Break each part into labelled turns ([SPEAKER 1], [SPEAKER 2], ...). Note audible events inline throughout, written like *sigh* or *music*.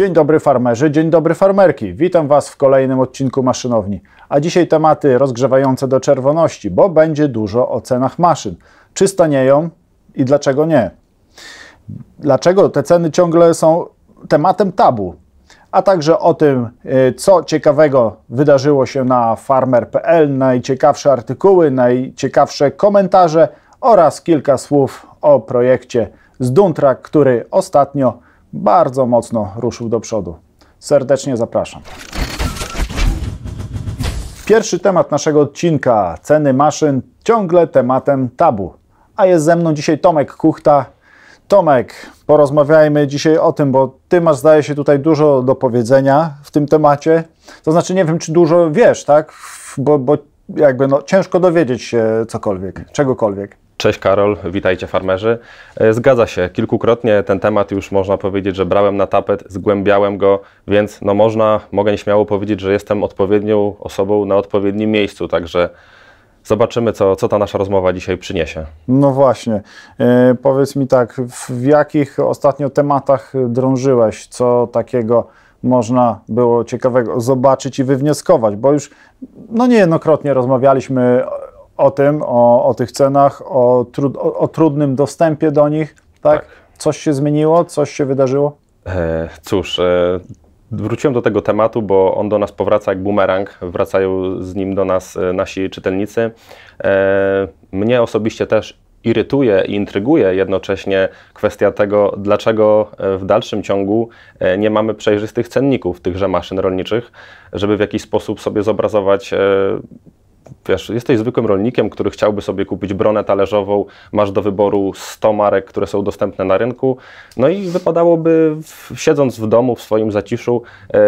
[SPEAKER 1] Dzień dobry farmerzy, dzień dobry farmerki. Witam Was w kolejnym odcinku maszynowni. A dzisiaj tematy rozgrzewające do czerwoności, bo będzie dużo o cenach maszyn. Czy stanieją i dlaczego nie? Dlaczego te ceny ciągle są tematem tabu? A także o tym, y, co ciekawego wydarzyło się na farmer.pl, najciekawsze artykuły, najciekawsze komentarze oraz kilka słów o projekcie z Duntra, który ostatnio bardzo mocno ruszył do przodu. Serdecznie zapraszam. Pierwszy temat naszego odcinka ceny maszyn ciągle tematem tabu. A jest ze mną dzisiaj Tomek Kuchta. Tomek, porozmawiajmy dzisiaj o tym, bo ty masz, zdaje się, tutaj dużo do powiedzenia w tym temacie. To znaczy, nie wiem, czy dużo wiesz, tak? Bo, bo jakby no, ciężko dowiedzieć się cokolwiek, czegokolwiek.
[SPEAKER 2] Cześć Karol, witajcie farmerzy. E, zgadza się, kilkukrotnie ten temat już można powiedzieć, że brałem na tapet, zgłębiałem go, więc no można, mogę śmiało powiedzieć, że jestem odpowiednią osobą na odpowiednim miejscu, także zobaczymy, co, co ta nasza rozmowa dzisiaj przyniesie.
[SPEAKER 1] No właśnie, e, powiedz mi tak, w jakich ostatnio tematach drążyłeś, co takiego można było ciekawego zobaczyć i wywnioskować, bo już no niejednokrotnie rozmawialiśmy o tym, o, o tych cenach, o, trud, o, o, trudnym dostępie do nich, tak? tak? Coś się zmieniło, coś się wydarzyło?
[SPEAKER 2] E, cóż, e, wróciłem do tego tematu, bo on do nas powraca jak bumerang, wracają z nim do nas e, nasi czytelnicy. E, mnie osobiście też irytuje i intryguje jednocześnie kwestia tego, dlaczego e, w dalszym ciągu e, nie mamy przejrzystych cenników tychże maszyn rolniczych, żeby w jakiś sposób sobie zobrazować wiesz, jesteś zwykłym rolnikiem, który chciałby sobie kupić bronę talerzową, masz do wyboru 100 marek, które są dostępne na rynku, no i wypadałoby siedząc w domu, w swoim zaciszu, yy,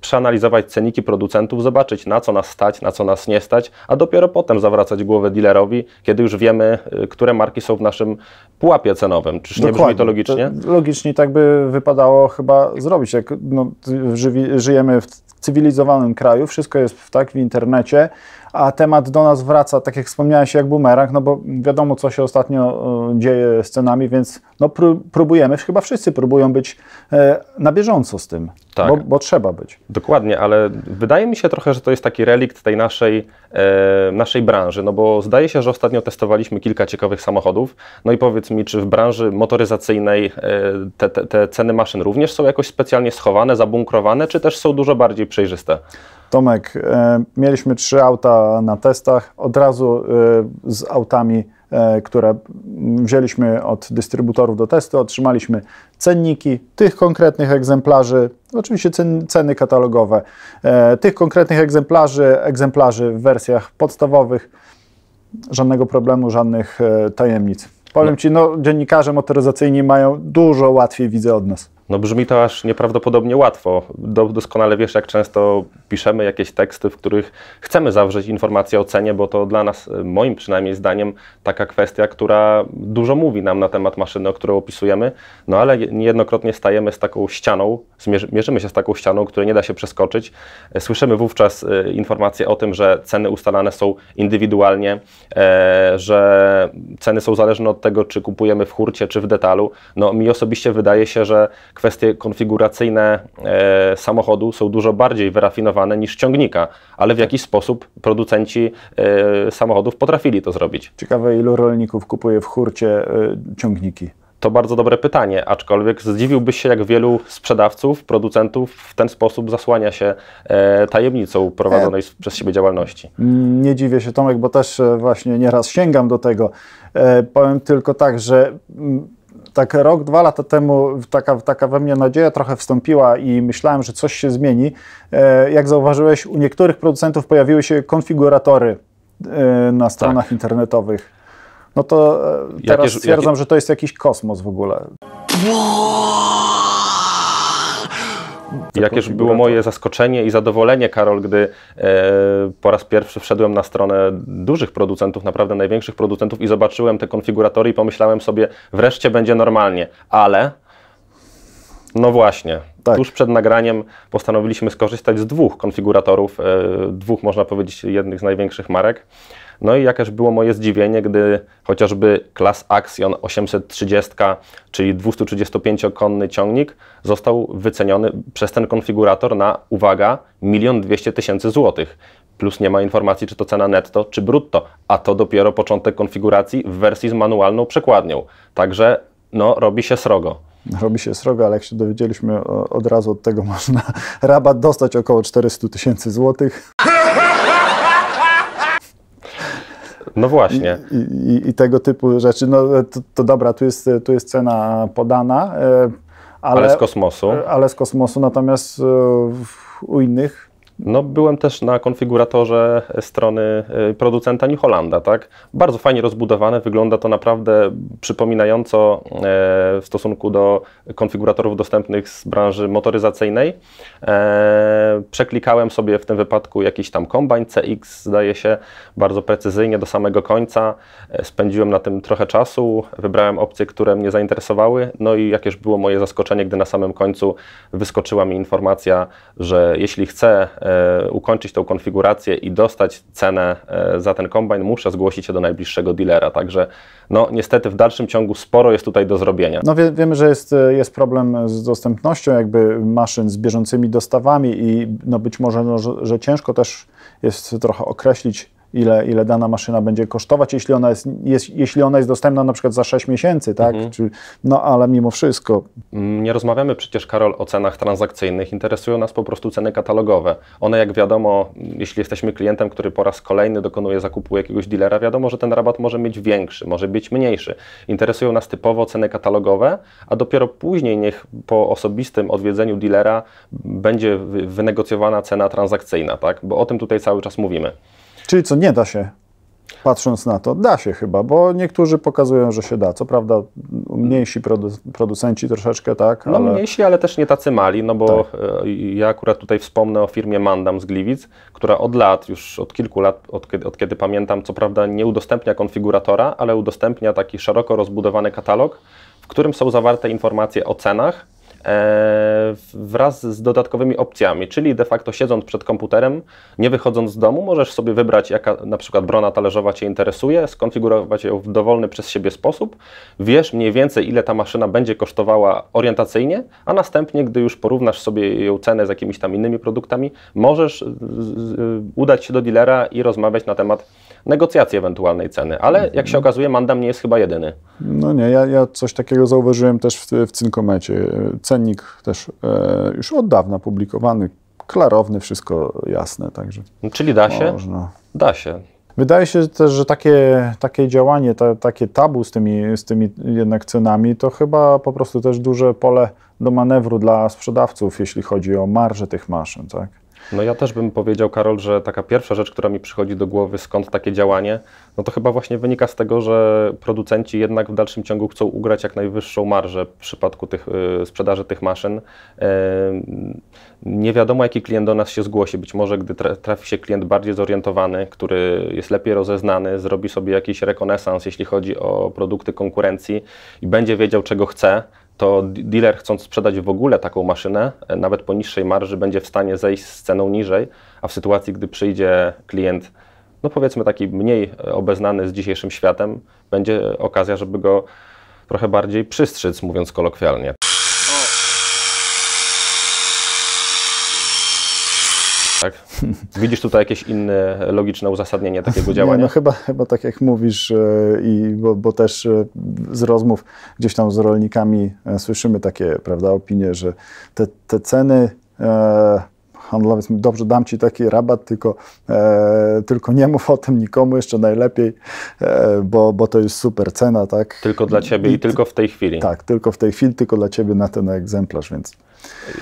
[SPEAKER 2] przeanalizować ceniki producentów, zobaczyć na co nas stać, na co nas nie stać, a dopiero potem zawracać głowę dealerowi, kiedy już wiemy, e, które marki są w naszym pułapie cenowym. Czyż nie brzmi to logicznie?
[SPEAKER 1] To logicznie tak by wypadało chyba zrobić. Jak no, żyjemy w cywilizowanym kraju, wszystko jest w, tak w internecie, a temat do nas wraca, tak jak wspomniałeś, jak bumerang, no bo wiadomo, co się ostatnio e, dzieje z cenami, więc no próbujemy, chyba wszyscy próbują być e, na bieżąco z tym, tak. bo, bo trzeba być.
[SPEAKER 2] Dokładnie, ale wydaje mi się trochę, że to jest taki relikt tej naszej, e, naszej branży, no bo zdaje się, że ostatnio testowaliśmy kilka ciekawych samochodów, no i powiedz mi, czy w branży motoryzacyjnej e, te, te, te ceny maszyn również są jakoś specjalnie schowane, zabunkrowane, czy też są dużo bardziej przejrzyste?
[SPEAKER 1] Tomek, e, mieliśmy trzy auta na testach. Od razu e, z autami, e, które wzięliśmy od dystrybutorów do testu, otrzymaliśmy cenniki tych konkretnych egzemplarzy, oczywiście ceny katalogowe, tych konkretnych egzemplarzy, egzemplarzy w wersjach podstawowych. Żadnego problemu, żadnych tajemnic. Powiem no. Ci, no, dziennikarze motoryzacyjni mają dużo łatwiej, widzę, od nas.
[SPEAKER 2] No brzmi to aż nieprawdopodobnie łatwo. Do, doskonale wiesz, jak często piszemy jakieś teksty, w których chcemy zawrzeć informację o cenie, bo to dla nas, moim przynajmniej zdaniem, taka kwestia, która dużo mówi nam na temat maszyny, o którą opisujemy, no ale niejednokrotnie stajemy z taką ścianą, mierzymy się z taką ścianą, której nie da się przeskoczyć. E, słyszymy wówczas e, informacje o tym, że ceny ustalane są indywidualnie, e, że ceny są zależne od tego, czy kupujemy w hurcie, czy w detalu. No mi osobiście wydaje się, że kwestie konfiguracyjne e, samochodu są dużo bardziej wyrafinowane niż ciągnika, ale w jakiś sposób producenci e, samochodów potrafili to zrobić.
[SPEAKER 1] Ciekawe, ilu rolników kupuje w hurcie e, ciągniki? To bardzo dobre
[SPEAKER 2] pytanie, aczkolwiek zdziwiłbyś się, jak wielu sprzedawców, producentów w ten sposób zasłania się e, tajemnicą prowadzonej e, przez siebie działalności.
[SPEAKER 1] Nie dziwię się, Tomek, bo też e, właśnie nieraz sięgam do tego. E, powiem tylko tak, że mm, tak rok, dwa lata temu taka, taka we mnie nadzieja trochę wstąpiła i myślałem, że coś się zmieni. E, jak zauważyłeś, u niektórych producentów pojawiły się konfiguratory e, na tak. stronach tak. internetowych. No to e, teraz jakie, stwierdzam, jakie... że to jest jakiś kosmos w ogóle. Jakież było moje
[SPEAKER 2] zaskoczenie i zadowolenie, Karol, gdy e, po raz pierwszy wszedłem na stronę dużych producentów, naprawdę największych producentów i zobaczyłem te konfiguratory i pomyślałem sobie, wreszcie będzie normalnie, ale no właśnie, tak. tuż przed nagraniem postanowiliśmy skorzystać z dwóch konfiguratorów, e, dwóch można powiedzieć jednych z największych marek. No i jakież było moje zdziwienie, gdy chociażby Class Axion 830, czyli 235-konny ciągnik, został wyceniony przez ten konfigurator na, uwaga, 1 200 tysięcy złotych. Plus nie ma informacji, czy to cena netto, czy brutto, a to dopiero początek konfiguracji w wersji z manualną przekładnią. Także no, robi się
[SPEAKER 1] srogo robi się srogo, ale jak się dowiedzieliśmy, od razu od tego *laughs* można rabat dostać około 400 tysięcy złotych. No właśnie. I, i, i tego typu rzeczy. No to, to, dobra, tu jest, tu jest cena podana. E, ale, ale z kosmosu. Ale z kosmosu, natomiast e, u innych
[SPEAKER 2] no, byłem też na konfiguratorze e, strony e, producenta New Hollanda, tak? Bardzo fajnie rozbudowane, wygląda to naprawdę przypominająco e, w stosunku do konfiguratorów dostępnych z branży motoryzacyjnej. Przeklikałem sobie w tym wypadku jakiś tam kombajn CX, zdaje się, bardzo precyzyjnie do samego końca. Spędziłem na tym trochę czasu, wybrałem opcje, które mnie zainteresowały, no i jakież było moje zaskoczenie, gdy na samym końcu wyskoczyła mi informacja, że jeśli chcę E, ukończyć tą konfigurację i dostać cenę e, za ten kombajn, muszę zgłosić się do najbliższego dealera. Także no, niestety w dalszym ciągu sporo jest tutaj do zrobienia. No wie,
[SPEAKER 1] wiemy, że jest, e, jest problem z dostępnością jakby maszyn, z bieżącymi dostawami i no być może, no, że, że ciężko też jest trochę określić, ile, ile dana maszyna będzie kosztować, jeśli ona jest, jest, jeśli ona jest dostępna na przykład za 6 miesięcy, tak? Mhm. no ale mimo wszystko.
[SPEAKER 2] Nie rozmawiamy przecież, Karol, o cenach transakcyjnych. Interesują nas po prostu ceny katalogowe. One, jak wiadomo, jeśli jesteśmy klientem, który po raz kolejny dokonuje zakupu jakiegoś dealera, wiadomo, że ten rabat może mieć większy, może być mniejszy. Interesują nas typowo ceny katalogowe, a dopiero później niech po osobistym odwiedzeniu dealera będzie wynegocjowana cena transakcyjna, tak? Bo o tym tutaj cały czas mówimy.
[SPEAKER 1] Czyli co, nie da się patrząc na to, da się chyba, bo niektórzy pokazują, że się da. Co prawda mniejsi produ producenci troszeczkę, tak? No ale... mniejsi,
[SPEAKER 2] ale też nie tacy mali, no bo tak. E, ja akurat tutaj wspomnę o firmie Mandam z Gliwic, która od lat, już od kilku lat, od kiedy, od kiedy pamiętam, co prawda nie udostępnia konfiguratora, ale udostępnia taki szeroko rozbudowany katalog, w którym są zawarte informacje o cenach, E, wraz z dodatkowymi opcjami, czyli de facto siedząc przed komputerem, nie wychodząc z domu, możesz sobie wybrać, jaka na przykład brona talerzowa Cię interesuje, skonfigurować ją w dowolny przez siebie sposób, wiesz mniej więcej, ile ta maszyna będzie kosztowała orientacyjnie, a następnie, gdy już porównasz sobie ją cenę z jakimiś tam innymi produktami, możesz udać się do dealera i rozmawiać na temat negocjacji ewentualnej ceny, ale jak się mhm. okazuje, Mandam nie jest chyba jedyny.
[SPEAKER 1] No nie, ja, ja coś takiego zauważyłem też w, w Cynkomecie. Cennik też e, już od dawna publikowany, klarowny, wszystko jasne, także...
[SPEAKER 2] No, czyli da się? Można. Da się.
[SPEAKER 1] Wydaje się też, że takie, takie działanie, ta, takie tabu z tymi, z tymi jednak cenami, to chyba po prostu też duże pole do manewru dla sprzedawców, jeśli chodzi o marże tych maszyn, tak?
[SPEAKER 2] No ja też bym powiedział, Karol, że taka pierwsza rzecz, która mi przychodzi do głowy, skąd takie działanie, no to chyba właśnie wynika z tego, że producenci jednak w dalszym ciągu chcą ugrać jak najwyższą marżę w przypadku tych, y, sprzedaży tych maszyn. nie wiadomo, jaki klient do nas się zgłosi. Być może, gdy trafi się klient bardziej zorientowany, który jest lepiej rozeznany, zrobi sobie jakiś rekonesans, jeśli chodzi o produkty konkurencji i będzie wiedział, czego chce, to dealer chcąc sprzedać w ogóle taką maszynę, e, nawet po niższej marży, będzie w stanie zejść z ceną niżej, a w sytuacji, gdy przyjdzie klient, no powiedzmy taki mniej e, obeznany z dzisiejszym światem, będzie okazja, żeby go trochę bardziej przystrzyc, mówiąc kolokwialnie. *laughs* Widzisz tutaj jakieś inne logiczne uzasadnienie takiego działania? *laughs* Nie, no
[SPEAKER 1] chyba, chyba tak jak mówisz, e, i, bo, bo też e, z rozmów gdzieś tam z rolnikami e, słyszymy takie prawda, opinie, że te, te ceny. E, handlowiec mówi, dobrze, dam Ci taki rabat, tylko, e, tylko nie mów o tym nikomu jeszcze najlepiej, e, bo, bo to jest super cena, tak? Tylko dla Ciebie i, i tylko w tej chwili. Tak, tylko w tej chwili, tylko dla Ciebie na ten egzemplarz, więc...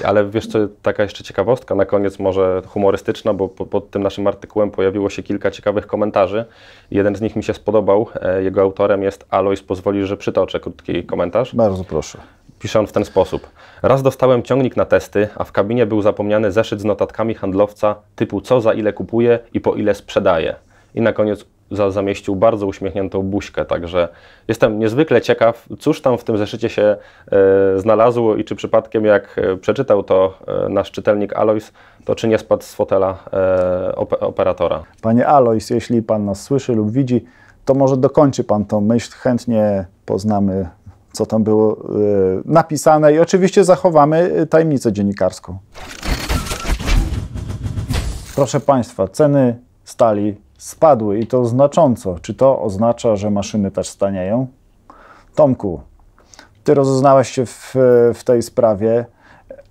[SPEAKER 2] Ale wiesz co, taka jeszcze ciekawostka na koniec, może humorystyczna, bo pod tym naszym artykułem pojawiło się kilka ciekawych komentarzy. Jeden z nich mi się spodobał. E, jego autorem jest Alois, pozwolisz, że przytoczę krótki komentarz. Bardzo proszę. Pisze on w ten sposób. Raz dostałem ciągnik na testy, a w kabinie był zapomniany zeszyt z notatkami handlowca typu co za ile kupuje i po ile sprzedaje. I na koniec za, zamieścił bardzo uśmiechniętą buźkę, także jestem niezwykle ciekaw, cóż tam w tym zeszycie się e, znalazło i czy przypadkiem jak e, przeczytał to e, nasz czytelnik Alois, to czy nie spadł z fotela e, operatora.
[SPEAKER 1] Panie Alois, jeśli Pan nas słyszy lub widzi, to może dokończy Pan tą myśl, chętnie poznamy co tam było e, napisane i oczywiście zachowamy e, tajemnicę dziennikarską. Proszę Państwa, ceny stali spadły i to znacząco. Czy to oznacza, że maszyny też stanieją? Tomku, Ty rozoznałeś się w, w tej sprawie.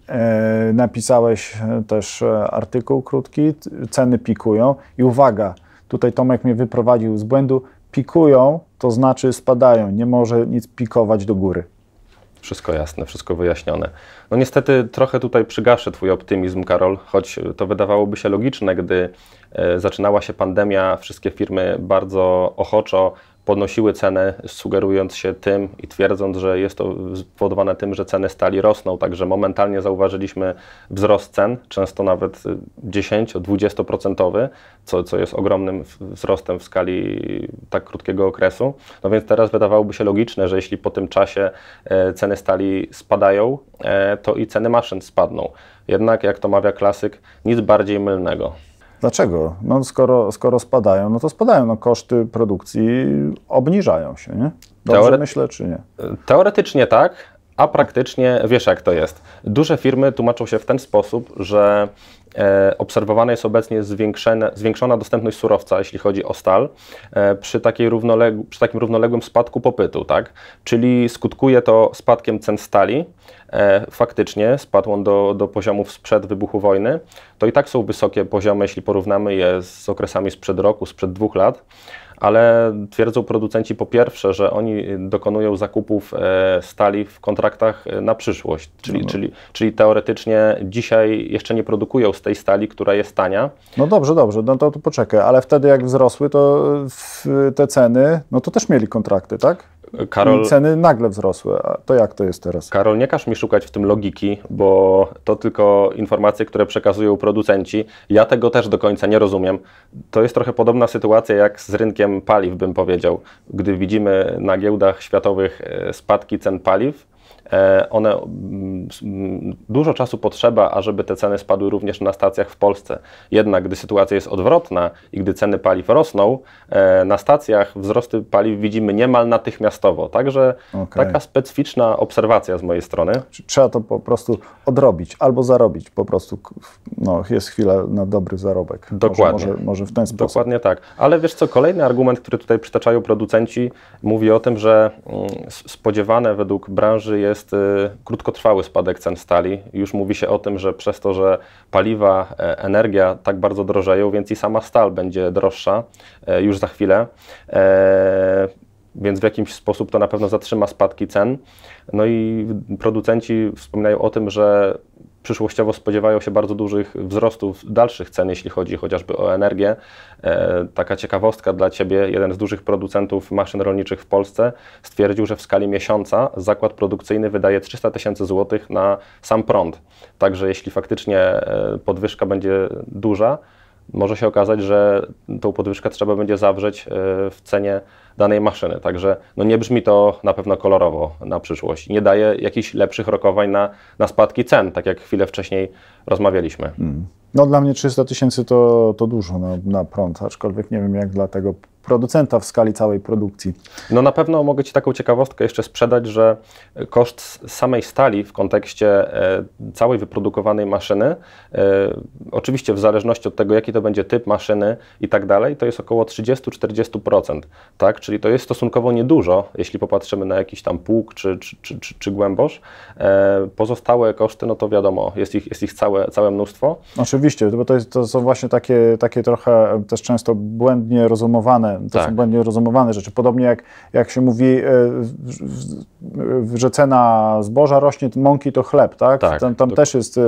[SPEAKER 1] E, napisałeś też artykuł krótki, ceny pikują. I uwaga, tutaj Tomek mnie wyprowadził z błędu pikują, to znaczy spadają. Nie może nic pikować do góry.
[SPEAKER 2] Wszystko jasne, wszystko wyjaśnione. No niestety trochę tutaj przygaszę Twój optymizm, Karol, choć to wydawałoby się logiczne, gdy e, zaczynała się pandemia, wszystkie firmy bardzo ochoczo podnosiły cenę, sugerując się tym i twierdząc, że jest to spowodowane tym, że ceny stali rosną. Także momentalnie zauważyliśmy wzrost cen, często nawet 10-20%, y, co, co jest ogromnym wzrostem w skali tak krótkiego okresu. No więc teraz wydawałoby się logiczne, że jeśli po tym czasie e, ceny stali spadają, e, to i ceny maszyn spadną. Jednak, jak to mawia klasyk, nic bardziej mylnego.
[SPEAKER 1] Dlaczego? No skoro, skoro spadają, no to spadają. No koszty produkcji obniżają się, nie? Dobrze Teore... myślę, czy nie?
[SPEAKER 2] Teoretycznie tak, a praktycznie wiesz jak to jest. Duże firmy tłumaczą się w ten sposób, że E, obserwowana jest obecnie zwiększona dostępność surowca, jeśli chodzi o stal, e, przy, równoleg przy takim równoległym spadku popytu, tak? czyli skutkuje to spadkiem cen stali. E, faktycznie spadł on do, do poziomów sprzed wybuchu wojny. To i tak są wysokie poziomy, jeśli porównamy je z okresami sprzed roku, sprzed dwóch lat ale twierdzą producenci po pierwsze, że oni dokonują zakupów e, stali w kontraktach e, na przyszłość, czyli, no. czyli, czyli teoretycznie dzisiaj jeszcze nie produkują z tej stali, która jest tania.
[SPEAKER 1] No dobrze, dobrze, no to, to poczekaj, ale wtedy jak wzrosły to te ceny, no to też mieli kontrakty, tak? Karol, ceny nagle wzrosły. A to jak to jest teraz?
[SPEAKER 2] Karol, nie każ mi szukać w tym logiki, bo to tylko informacje, które przekazują producenci. Ja tego też do końca nie rozumiem. To jest trochę podobna sytuacja jak z rynkiem paliw, bym powiedział. Gdy widzimy na giełdach światowych e, spadki cen paliw, E, one, mm, mm, dużo czasu potrzeba, ażeby te ceny spadły również na stacjach w Polsce. Jednak gdy sytuacja jest odwrotna i gdy ceny paliw rosną, e, na stacjach wzrosty paliw widzimy niemal natychmiastowo. Także okay. taka specyficzna obserwacja z mojej
[SPEAKER 1] strony. Trzeba to po prostu odrobić albo zarobić. Po prostu no, jest chwila na dobry zarobek. Dokładnie. Może, może, w ten sposób.
[SPEAKER 2] Dokładnie tak. Ale wiesz co, kolejny argument, który tutaj przytaczają producenci, mówi o tym, że mm, spodziewane według branży jest jest y, krótkotrwały spadek cen stali. Już mówi się o tym, że przez to, że paliwa, e, energia tak bardzo drożeją, więc i sama stal będzie droższa e, już za chwilę e, więc w jakiś sposób to na pewno zatrzyma spadki cen. No i producenci wspominają o tym, że przyszłościowo spodziewają się bardzo dużych wzrostów dalszych cen, jeśli chodzi chociażby o energię. E, taka ciekawostka dla Ciebie, jeden z dużych producentów maszyn rolniczych w Polsce stwierdził, że w skali miesiąca zakład produkcyjny wydaje 300 tysięcy złotych na sam prąd. Także jeśli faktycznie e, podwyżka będzie duża, może się okazać, że tą podwyżkę trzeba będzie zawrzeć e, w cenie danej maszyny. Także no nie brzmi to na pewno kolorowo na przyszłość. Nie daje jakichś lepszych rokowań na, na spadki cen, tak jak chwilę wcześniej rozmawialiśmy.
[SPEAKER 1] Mm. No dla mnie 300 tysięcy to, to dużo na, na prąd, aczkolwiek nie wiem jak dla tego producenta w skali całej produkcji.
[SPEAKER 2] No na pewno mogę Ci taką ciekawostkę jeszcze sprzedać, że koszt samej stali w kontekście e, całej wyprodukowanej maszyny, e, oczywiście w zależności od tego, jaki to będzie typ maszyny i tak dalej, to jest około 30-40%, tak? Czyli to jest stosunkowo niedużo, jeśli popatrzymy na jakiś tam pług czy, czy, czy, czy, czy głębosz. E, pozostałe koszty, no to wiadomo, jest ich, jest ich całe, całe mnóstwo.
[SPEAKER 1] Oczywiście, bo to, jest, to są właśnie takie, takie trochę też często błędnie rozumowane to tak. są błędnie rozumowane rzeczy. Podobnie jak, jak się mówi, e, że cena zboża rośnie, mąki to chleb, tak? tak tam, tam też jest e,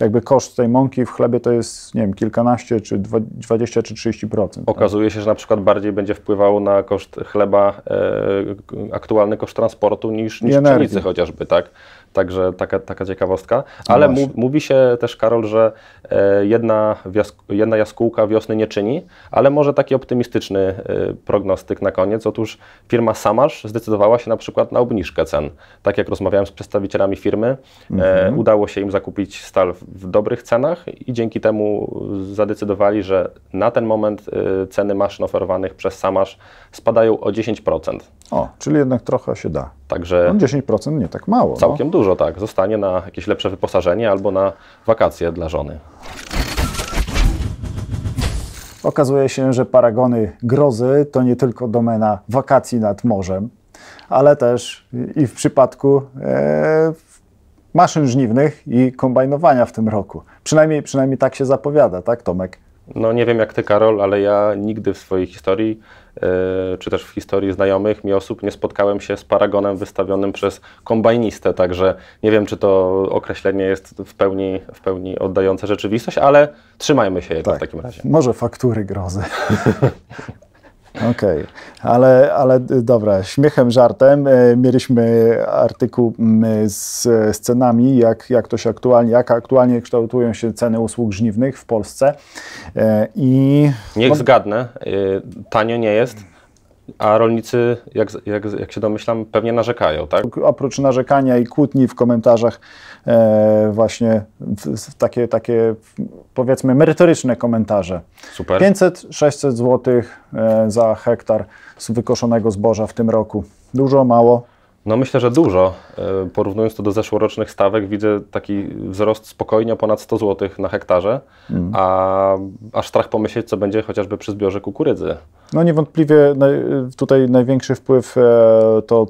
[SPEAKER 1] jakby koszt tej mąki w chlebie to jest, nie wiem, kilkanaście, czy dwadzieścia, czy trzydzieści procent. Tak? Okazuje
[SPEAKER 2] się, że na przykład bardziej będzie wpływał na koszt chleba e, aktualny koszt transportu niż, niż pszenicy chociażby, tak? Także taka, taka ciekawostka. Ale no mówi się też, Karol, że e, jedna, jedna jaskółka wiosny nie czyni, ale może taki optymistyczny e, prognostyk na koniec. Otóż firma Samasz zdecydowała się na przykład na obniżkę cen. Tak jak rozmawiałem z przedstawicielami firmy, e, mhm. udało się im zakupić stal w dobrych cenach i dzięki temu zadecydowali, że na ten moment ceny maszyn oferowanych przez Samasz spadają o 10%.
[SPEAKER 1] O, czyli jednak trochę się da. Także no 10% nie tak mało. No. Całkiem
[SPEAKER 2] no. dużo, tak. Zostanie na jakieś lepsze wyposażenie albo na wakacje dla żony.
[SPEAKER 1] Okazuje się, że paragony grozy to nie tylko domena wakacji nad morzem, ale też i w przypadku e, maszyn żniwnych i kombajnowania w tym roku. Przynajmniej, przynajmniej tak się zapowiada, tak Tomek?
[SPEAKER 2] No nie wiem jak ty, Karol, ale ja nigdy w swojej historii, yy, czy też w historii znajomych mi osób, nie spotkałem się z paragonem wystawionym przez kombajnistę, także nie wiem, czy to określenie jest w pełni, w pełni oddające rzeczywistość, ale trzymajmy się jego tak. w takim razie.
[SPEAKER 1] Może faktury grozy. *laughs* Okej, okay. ale, ale dobra, śmiechem, żartem. E, mieliśmy artykuł mm, z cenami, jak, jak to się aktualnie, jak aktualnie kształtują się ceny usług żniwnych w Polsce. E, I... Niech
[SPEAKER 2] zgadnę, e, tanio nie jest. A rolnicy, jak, jak, jak się domyślam, pewnie narzekają, tak?
[SPEAKER 1] Oprócz narzekania i kłótni w komentarzach, E, właśnie takie, takie powiedzmy merytoryczne komentarze. Super. 500-600 zł e, za hektar z wykoszonego zboża w tym roku. Dużo, mało?
[SPEAKER 2] No myślę, że dużo. E, porównując to do zeszłorocznych stawek, widzę taki wzrost spokojnie ponad 100 zł na hektarze, mm. a aż strach pomyśleć, co będzie chociażby przy zbiorze kukurydzy.
[SPEAKER 1] No niewątpliwie tutaj największy wpływ e, to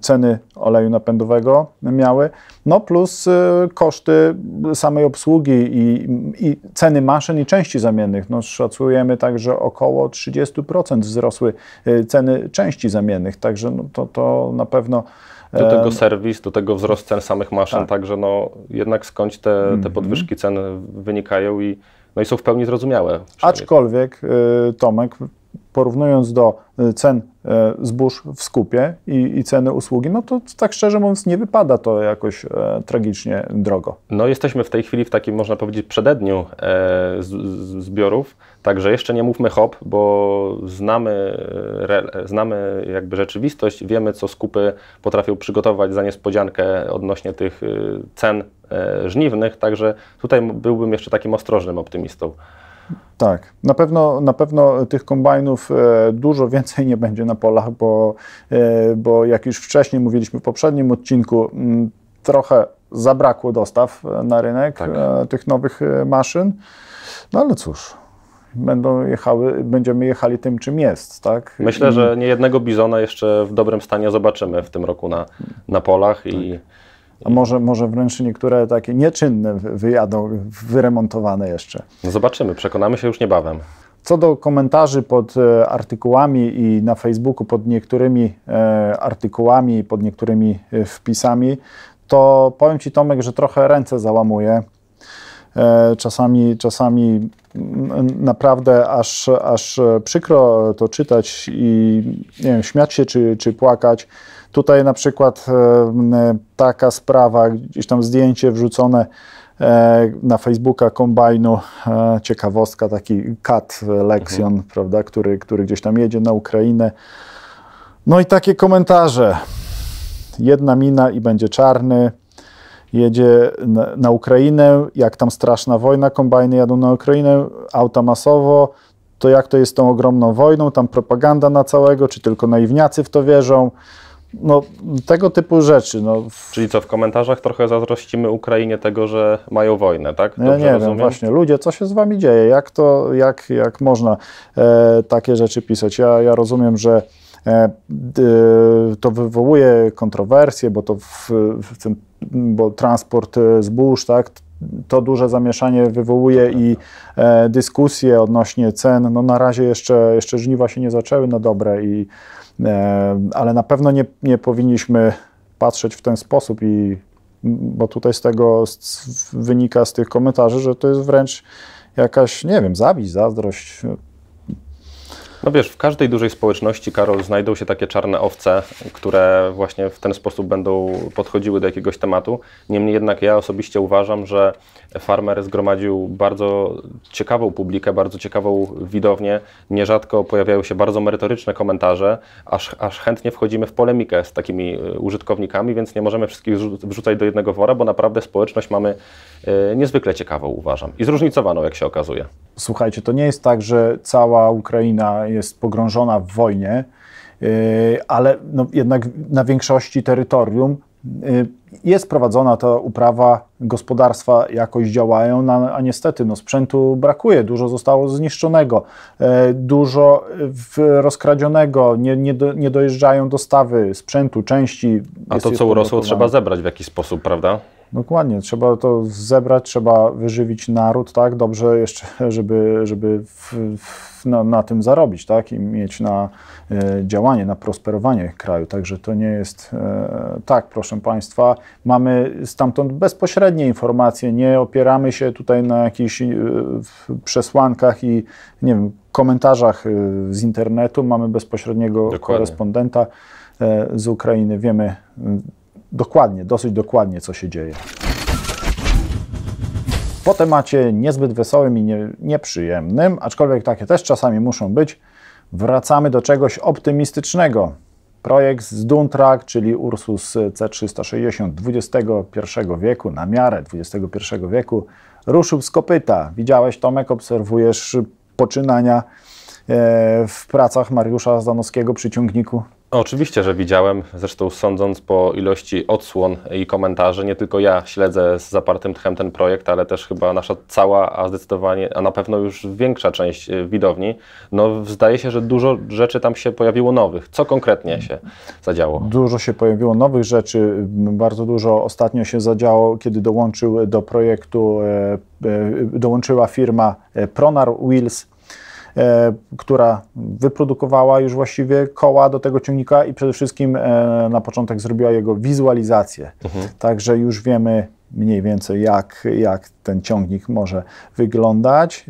[SPEAKER 1] ceny oleju napędowego miały, no plus e, koszty samej obsługi i, i ceny maszyn i części zamiennych. No szacujemy także około 30% wzrosły e, ceny części zamiennych, także no to, to na pewno do tego
[SPEAKER 2] serwis, do tego wzrost cen samych maszyn, tak. także no, jednak skądś te, te mhm. podwyżki cen wynikają i, no i są w pełni zrozumiałe.
[SPEAKER 1] Aczkolwiek Tomek porównując do y, cen y, zbóż w skupie i, i, ceny usługi, no to tak szczerze mówiąc nie wypada to jakoś e, tragicznie drogo.
[SPEAKER 2] No jesteśmy w tej chwili w takim, można powiedzieć, przededniu e, z, z, zbiorów, także jeszcze nie mówmy hop, bo znamy, e, re, znamy jakby rzeczywistość, wiemy co skupy potrafią przygotować za niespodziankę odnośnie tych e, cen e, żniwnych, także tutaj byłbym jeszcze takim ostrożnym optymistą.
[SPEAKER 1] Tak, na pewno, na pewno tych kombajnów e, dużo więcej nie będzie na polach, bo, e, bo jak już wcześniej mówiliśmy w poprzednim odcinku, mm, trochę zabrakło dostaw e, na rynek tak. tych nowych maszyn. No ale cóż, będą jechały, będziemy jechali tym, czym jest. Tak? Myślę, że
[SPEAKER 2] niejednego bizona jeszcze w dobrym stanie zobaczymy w tym roku na, na polach i tak.
[SPEAKER 1] A może, może wręcz niektóre takie nieczynne wyjadą, wyremontowane jeszcze.
[SPEAKER 2] No zobaczymy, przekonamy się już niebawem.
[SPEAKER 1] Co do komentarzy pod e, artykułami i na Facebooku pod niektórymi e, artykułami, pod niektórymi e, wpisami, to powiem Ci Tomek, że trochę ręce załamuje. Czasami, czasami naprawdę aż, aż przykro to czytać i nie wiem, śmiać się czy, czy płakać. Tutaj na przykład e, taka sprawa, gdzieś tam zdjęcie wrzucone e, na Facebooka kombajnu, e, ciekawostka, taki kat Lexion, mhm. prawda, który, który gdzieś tam jedzie na Ukrainę. No i takie komentarze. Jedna mina i będzie czarny, jedzie na Ukrainę, jak tam straszna wojna, kombajny jadą na Ukrainę, auta masowo, to jak to jest z tą ogromną wojną, tam propaganda na całego, czy tylko naiwniacy w to wierzą. No, tego typu rzeczy. No.
[SPEAKER 2] Czyli co, w komentarzach trochę zazdrościmy Ukrainie tego, że mają wojnę, tak? Dobrze ja nie rozumiem? wiem, właśnie.
[SPEAKER 1] Ludzie, co się z wami dzieje? Jak to, jak, jak można e, takie rzeczy pisać? Ja, ja rozumiem, że e, e to wywołuje kontrowersje, bo to w, w tym bo transport e, zbóż, tak, to duże zamieszanie wywołuje tak, tak, i tak. e, dyskusje odnośnie cen. No na razie jeszcze, jeszcze żniwa się nie zaczęły na dobre, i, e, ale na pewno nie, nie powinniśmy patrzeć w ten sposób i bo tutaj z tego z, wynika z tych komentarzy, że to jest wręcz jakaś, nie wiem, zabić, zazdrość,
[SPEAKER 2] no wiesz, w każdej dużej społeczności, Karol, znajdą się takie czarne owce, które właśnie w ten sposób będą podchodziły do jakiegoś tematu. Niemniej jednak ja osobiście uważam, że farmer zgromadził bardzo ciekawą publikę, bardzo ciekawą widownię. Nierzadko pojawiają się bardzo merytoryczne komentarze, aż, aż chętnie wchodzimy w polemikę z takimi e, użytkownikami, więc nie możemy wszystkich wrzucać do jednego wora, bo naprawdę społeczność mamy e, niezwykle ciekawą, uważam. I zróżnicowaną, jak się
[SPEAKER 1] okazuje. Słuchajcie, to nie jest tak, że cała Ukraina jest pogrążona w wojnie, y, ale no jednak na większości terytorium y, jest prowadzona ta uprawa, gospodarstwa jakoś działają, no, a niestety no, sprzętu brakuje, dużo zostało zniszczonego, e, dużo rozkradzionego, nie, nie, do, nie dojeżdżają dostawy sprzętu, części. A jest, to, co urosło, trzeba
[SPEAKER 2] zebrać w jakiś sposób, prawda?
[SPEAKER 1] Dokładnie, trzeba to zebrać, trzeba wyżywić naród, tak, dobrze jeszcze, żeby, żeby w, w, na, na, tym zarobić, tak, i mieć na e, działanie, na prosperowanie kraju, także to nie jest e, tak, proszę Państwa, mamy stamtąd bezpośrednie informacje, nie opieramy się tutaj na jakichś e, przesłankach i nie wiem, komentarzach e, z internetu, mamy bezpośredniego dokładnie. korespondenta e, z Ukrainy, wiemy mm, dokładnie, dosyć dokładnie, co się dzieje. Po temacie niezbyt wesołym i nie, nieprzyjemnym, aczkolwiek takie też czasami muszą być, wracamy do czegoś optymistycznego. Projekt z Duntrak, czyli Ursus C360 XXI wieku, na miarę XXI wieku, ruszył z kopyta. Widziałeś, Tomek, obserwujesz poczynania e, w pracach Mariusza Zdanowskiego przy ciągniku
[SPEAKER 2] Oczywiście, że widziałem. Zresztą sądząc po ilości odsłon i komentarzy, nie tylko ja śledzę z zapartym tchem ten projekt, ale też chyba nasza cała, a zdecydowanie, a na pewno już większa część y, widowni. No, zdaje się, że dużo rzeczy tam się pojawiło nowych. Co konkretnie się zadziało?
[SPEAKER 1] Dużo się pojawiło nowych rzeczy. Bardzo dużo ostatnio się zadziało, kiedy dołączył do projektu, e, e, dołączyła firma e, Pronar Wheels E, która wyprodukowała już właściwie koła do tego ciągnika i przede wszystkim e, na początek zrobiła jego wizualizację. Mhm. Także już wiemy mniej więcej jak, jak ten ciągnik może wyglądać.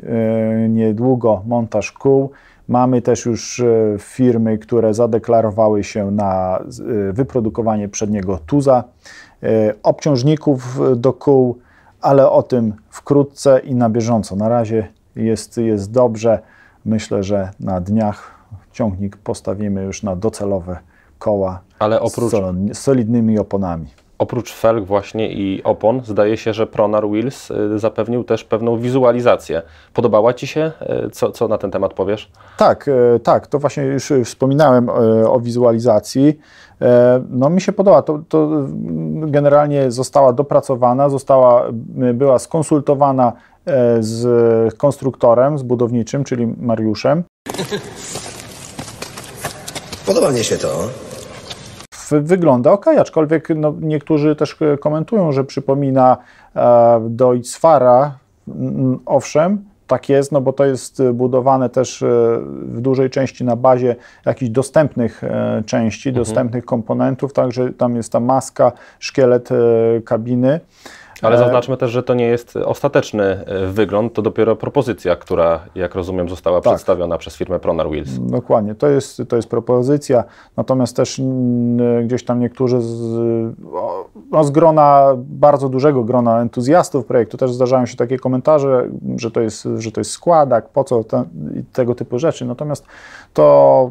[SPEAKER 1] E, niedługo montaż kół. Mamy też już firmy, które zadeklarowały się na wyprodukowanie przedniego tuza, obciążników do kół, ale o tym wkrótce i na bieżąco. Na razie jest, jest dobrze. Myślę, że na dniach ciągnik postawimy już na docelowe koła Ale oprócz... z solidnymi oponami. Oprócz felg
[SPEAKER 2] właśnie i opon, zdaje się, że Pronar Wheels y, zapewnił też pewną wizualizację. Podobała Ci się? Y, co, co na ten temat powiesz?
[SPEAKER 1] Tak, y, tak, to właśnie już wspominałem o wizualizacji. No mi się podoba, to, to generalnie została dopracowana, została, była skonsultowana E, z konstruktorem, z budowniczym, czyli Mariuszem. Podoba mi się to. Wygląda ok, aczkolwiek no, niektórzy też e, komentują, że przypomina e, Deutzfara. Mm, owszem, tak jest, no bo to jest budowane też e, w dużej części na bazie jakichś dostępnych części, mhm. dostępnych komponentów, także tam jest ta maska, szkielet kabiny. Ale e,
[SPEAKER 2] zaznaczmy też, że to nie jest ostateczny e, wygląd, to dopiero propozycja, która, jak rozumiem, została tak. przedstawiona przez firmę Pronar Wheels.
[SPEAKER 1] Dokładnie, to jest, to jest propozycja, natomiast też e, gdzieś tam niektórzy z, no z grona, bardzo dużego grona entuzjastów projektu też zdarzają się takie komentarze, że to jest, że to jest składak, po co te, tego typu rzeczy, natomiast to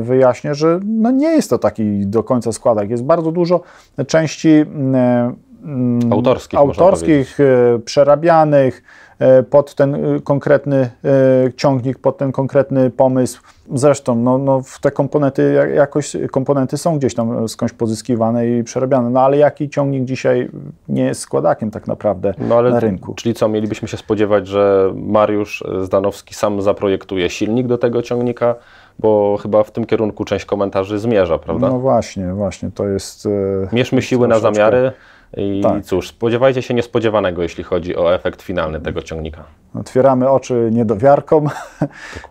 [SPEAKER 1] wyjaśnię, że no nie jest to taki do końca składak, jest bardzo dużo części Mm, autorskich, autorskich e, przerabianych e, pod ten e, konkretny ciągnik, pod ten konkretny pomysł. Zresztą no, no, te komponenty jakoś, komponenty są gdzieś tam skądś pozyskiwane i przerabiane, no ale jaki ciągnik dzisiaj nie jest składakiem tak naprawdę no, ale, na rynku?
[SPEAKER 2] Czyli co, mielibyśmy się spodziewać, że Mariusz Zdanowski sam zaprojektuje silnik do tego ciągnika, bo chyba w tym kierunku część komentarzy zmierza, prawda? No
[SPEAKER 1] właśnie, właśnie, to jest... Mierzmy siły na zamiary.
[SPEAKER 2] I tak. cóż, spodziewajcie się niespodziewanego, jeśli chodzi o efekt finalny tego ciągnika.
[SPEAKER 1] Otwieramy oczy niedowiarkom *laughs*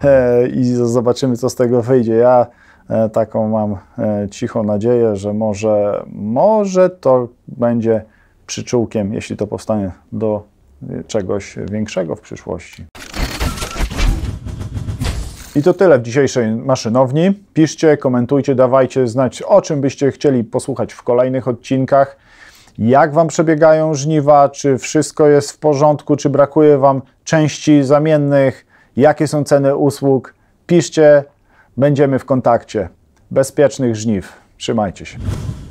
[SPEAKER 1] e, i zobaczymy, co z tego wyjdzie. Ja e, taką mam e, cichą nadzieję, że może, może to będzie przyczółkiem, jeśli to powstanie, do czegoś większego w przyszłości. I to tyle w dzisiejszej maszynowni. Piszcie, komentujcie, dawajcie znać, o czym byście chcieli posłuchać w kolejnych odcinkach jak Wam przebiegają żniwa, czy wszystko jest w porządku, czy brakuje Wam części zamiennych, jakie są ceny usług. Piszcie, będziemy w kontakcie. Bezpiecznych żniw. Trzymajcie się.